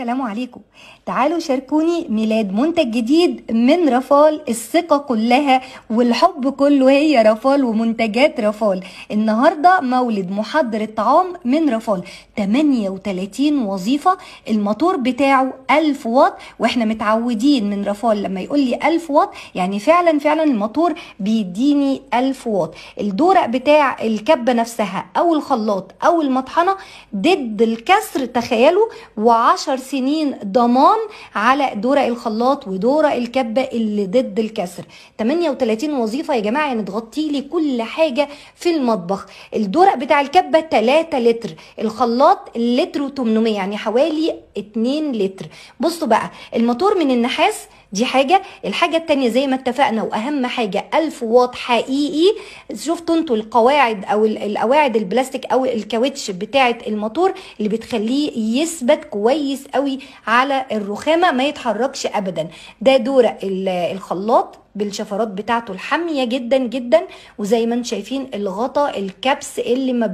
السلام عليكم تعالوا شاركوني ميلاد منتج جديد من رفال الثقة كلها والحب كله هي رفال ومنتجات رفال النهاردة مولد محضر الطعام من رفال 38 وظيفة الموتور بتاعه 1000 واط واحنا متعودين من رفال لما يقول لي 1000 واط يعني فعلا فعلا الموتور بيديني 1000 واط الدورق بتاع الكبة نفسها او الخلاط او المطحنة ضد الكسر تخيلوا و10 سنين ضمان على دورة الخلاط ودورة الكبه اللي ضد الكسر 38 وظيفه يا جماعه يعني تغطي لي كل حاجه في المطبخ الدورة بتاع الكبه 3 لتر الخلاط لتر و800 يعني حوالي 2 لتر بصوا بقى الموتور من النحاس دي حاجة الحاجة التانية زي ما اتفقنا واهم حاجة الف واط حقيقي شفتوا انتوا القواعد او القواعد البلاستيك او الكاوتش بتاعة الموتور اللي بتخليه يثبت كويس قوي على الرخامة ما يتحركش ابدا ده دور الخلاط بالشفرات بتاعته الحاميه جدا جدا وزي ما انتم شايفين الغطا الكبس اللي ما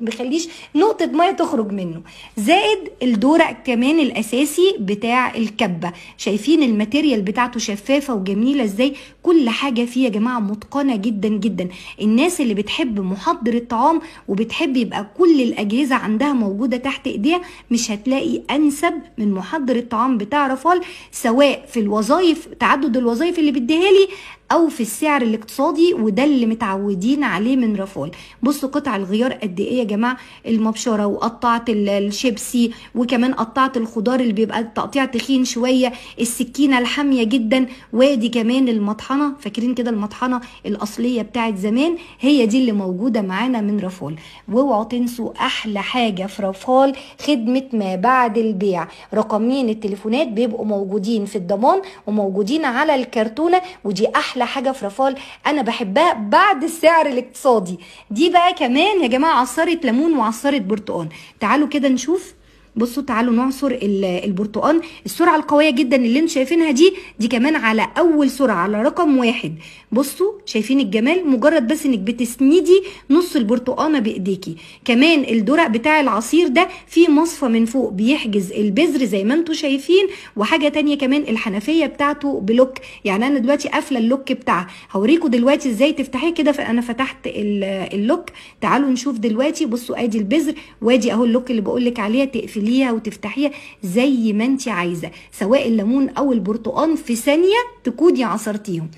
بيخليش نقطه ميه تخرج منه زائد الدورق كمان الاساسي بتاع الكبه شايفين الماتيريال بتاعته شفافه وجميله ازاي كل حاجه فيه يا جماعه متقنه جدا جدا الناس اللي بتحب محضر الطعام وبتحب يبقى كل الاجهزه عندها موجوده تحت ايديها مش هتلاقي انسب من محضر الطعام بتاع رفال سواء في الوظائف تعدد الوظائف اللي بديها الغالي او في السعر الاقتصادي وده اللي متعودين عليه من رافول بصوا قطع الغيار قد ايه يا جماعه المبشره وقطعت الشيبسي وكمان قطعت الخضار اللي بيبقى التقطيع تخين شويه السكينه الحاميه جدا وادي كمان المطحنه فاكرين كده المطحنه الاصليه بتاعه زمان هي دي اللي موجوده معانا من رافول واوعوا تنسوا احلى حاجه في رافال خدمه ما بعد البيع رقمين التليفونات بيبقوا موجودين في الضمان وموجودين على الكرتونه ودي احلى حاجه في رفال انا بحبها بعد السعر الاقتصادي دي بقى كمان يا جماعه عصاره ليمون وعصاره برتقال تعالوا كده نشوف بصوا تعالوا نعصر البرتقان السرعه القويه جدا اللي انتم شايفينها دي دي كمان على اول سرعه على رقم واحد بصوا شايفين الجمال مجرد بس انك بتسندي نص البرتقانه بايديكي كمان الدرق بتاع العصير ده في مصفى من فوق بيحجز البذر زي ما انتم شايفين وحاجه تانية كمان الحنفيه بتاعته بلوك يعني انا دلوقتي قافله اللوك بتاعها هوريكم دلوقتي ازاي تفتحيه كده فانا فتحت اللوك تعالوا نشوف دلوقتي بصوا ادي البذر وادي اهو اللوك اللي بقول لك عليها تقفليه تقليها وتفتحيها زي ما انت عايزه سواء الليمون او البرتقال في ثانيه تكودي عصرتيهم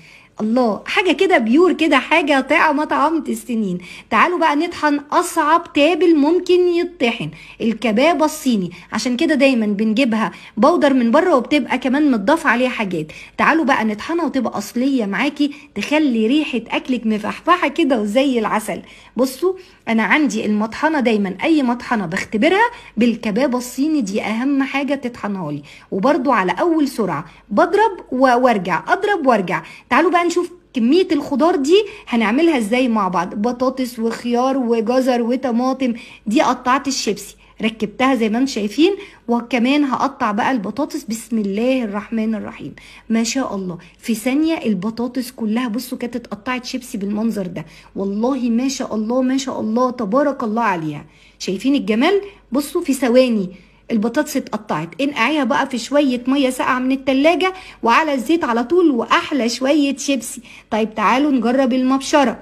الله حاجة كده بيور كده حاجة طعمة طعمت السنين تعالوا بقى نطحن أصعب تابل ممكن يطحن الكبابة الصيني عشان كده دايما بنجيبها بودر من بره وبتبقى كمان متضاف عليها حاجات تعالوا بقى نطحنها وتبقى أصلية معاكي تخلي ريحة أكلك مفحفحة كده وزي العسل بصوا أنا عندي المطحنة دايما أي مطحنة بختبرها بالكبابة الصيني دي أهم حاجة تطحنها لي وبرده على أول سرعة بضرب وارجع أضرب وارجع تعالوا بقى نشوف كمية الخضار دي هنعملها ازاي مع بعض بطاطس وخيار وجزر وطماطم دي قطعت الشيبسي ركبتها زي ما انتم شايفين وكمان هقطع بقى البطاطس بسم الله الرحمن الرحيم ما شاء الله في ثانيه البطاطس كلها بصوا كانت اتقطعت شيبسي بالمنظر ده والله ما شاء الله ما شاء الله تبارك الله عليها شايفين الجمال بصوا في ثواني البطاطس اتقطعت انقعيها بقى في شويه ميه ساقعه من التلاجة وعلى الزيت على طول واحلى شويه شيبسي طيب تعالوا نجرب المبشره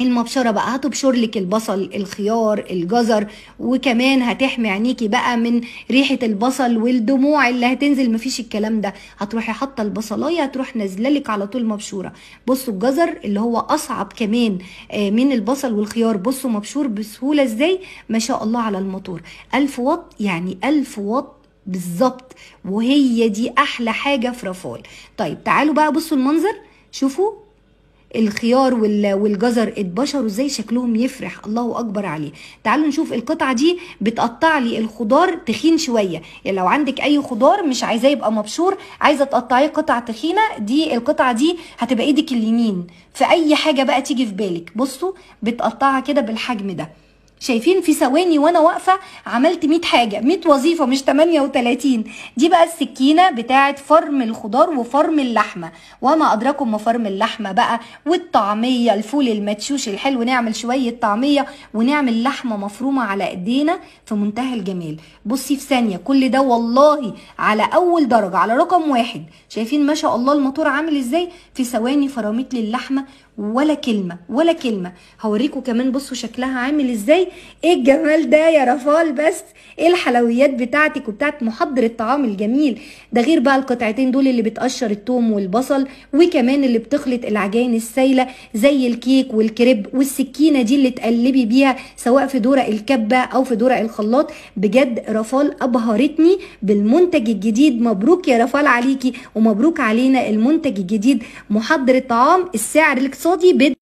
المبشره بقى هتبشر لك البصل الخيار الجزر وكمان هتحمي عينيكي بقى من ريحه البصل والدموع اللي هتنزل مفيش الكلام ده هتروحي حاطه البصلايه هتروح نازله لك على طول مبشوره بصوا الجزر اللي هو اصعب كمان آه، من البصل والخيار بصوا مبشور بسهوله ازاي ما شاء الله على الموتور 1000 وات يعني 1000 وات بالظبط وهي دي احلى حاجه في رفال طيب تعالوا بقى بصوا المنظر شوفوا الخيار والجزر اتبشروا ازاي شكلهم يفرح الله اكبر عليه تعالوا نشوف القطعه دي بتقطع لي الخضار تخين شويه يعني لو عندك اي خضار مش عايزاه يبقى مبشور عايزه تقطعيه قطع تخينه دي القطعه دي هتبقى ايدك اليمين في اي حاجه بقى تيجي في بالك بصوا بتقطعها كده بالحجم ده شايفين في ثواني وانا واقفه عملت 100 حاجه 100 وظيفه مش 38 دي بقى السكينه بتاعه فرم الخضار وفرم اللحمه وما ادراكم ما فرم اللحمه بقى والطعميه الفول المتشوش الحلو نعمل شويه طعميه ونعمل لحمه مفرومه على ايدينا في منتهى الجمال بصي في ثانيه كل ده والله على اول درجه على رقم واحد شايفين ما شاء الله الموتور عامل ازاي في ثواني فراميت لي اللحمه ولا كلمه ولا كلمه هوريكم كمان بصوا شكلها عامل ازاي ايه الجمال ده يا رفال بس ايه الحلويات بتاعتك وبتاعت محضر الطعام الجميل ده غير بقى القطعتين دول اللي بتقشر التوم والبصل وكمان اللي بتخلط العجائن السايله زي الكيك والكريب والسكينه دي اللي تقلبي بيها سواء في دورق الكبه او في دورق الخلاط بجد رفال ابهرتني بالمنتج الجديد مبروك يا رفال عليكي ومبروك علينا المنتج الجديد محضر الطعام السعر الاقتصادي بد